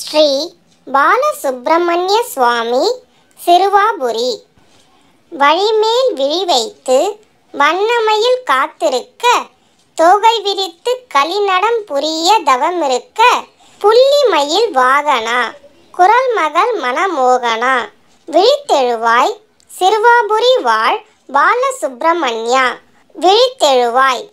ஸ்ரீ பாலசுப்பிரமணிய சுவாமி சிறுவாபுரி வழிமேல் விழி வைத்து வண்ணமையில் காத்திருக்க தோகை விரித்து களிநடம் புரிய தவமிருக்க புள்ளிமயில் வாகனா குரல் மகள் மனமோகனா விழித்தெழுவாய் சிறுவாபுரி வாழ் பாலசுப்பிரமணியா விழித்தெழுவாய்